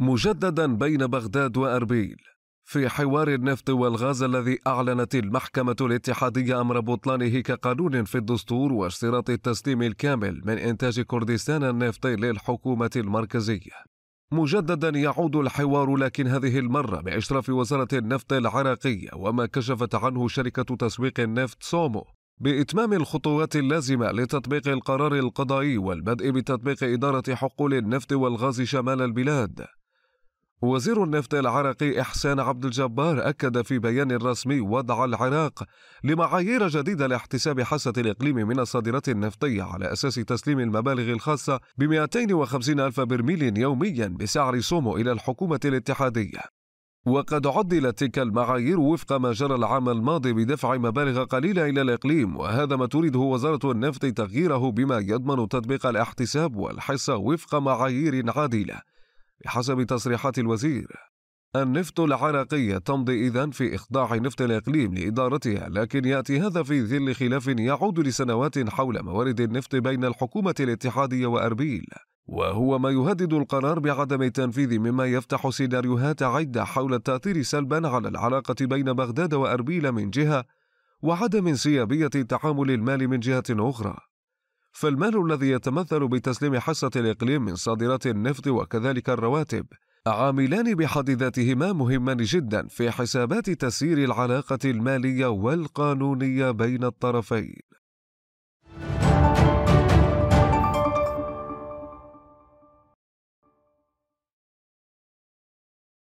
مجددا بين بغداد واربيل في حوار النفط والغاز الذي اعلنت المحكمه الاتحاديه امر بطلانه كقانون في الدستور واشتراط التسليم الكامل من انتاج كردستان النفطي للحكومه المركزيه مجددا يعود الحوار لكن هذه المرة بإشراف وزارة النفط العراقية وما كشفت عنه شركة تسويق النفط سومو بإتمام الخطوات اللازمة لتطبيق القرار القضائي والبدء بتطبيق إدارة حقول النفط والغاز شمال البلاد وزير النفط العراقي إحسان عبد الجبار أكد في بيان رسمي وضع العراق لمعايير جديدة لاحتساب حصة الإقليم من الصادرات النفطية على أساس تسليم المبالغ الخاصة ب 250 ألف برميل يوميا بسعر سومو إلى الحكومة الاتحادية وقد عدلت تلك المعايير وفق ما جرى العام الماضي بدفع مبالغ قليلة إلى الإقليم وهذا ما تريده وزارة النفط تغييره بما يضمن تطبيق الاحتساب والحصة وفق معايير عادلة بحسب تصريحات الوزير النفط العراقية تمضي إذا في إخضاع نفط الإقليم لإدارتها لكن يأتي هذا في ظل خلاف يعود لسنوات حول موارد النفط بين الحكومة الاتحادية وأربيل وهو ما يهدد القرار بعدم التنفيذ مما يفتح سيناريوهات عدة حول التأثير سلبا على العلاقة بين بغداد وأربيل من جهة وعدم انسيابية التعامل المالي من جهة أخرى فالمال الذي يتمثل بتسليم حصة الإقليم من صادرات النفط وكذلك الرواتب عاملان بحد ذاتهما مهمان جدا في حسابات تسيير العلاقة المالية والقانونية بين الطرفين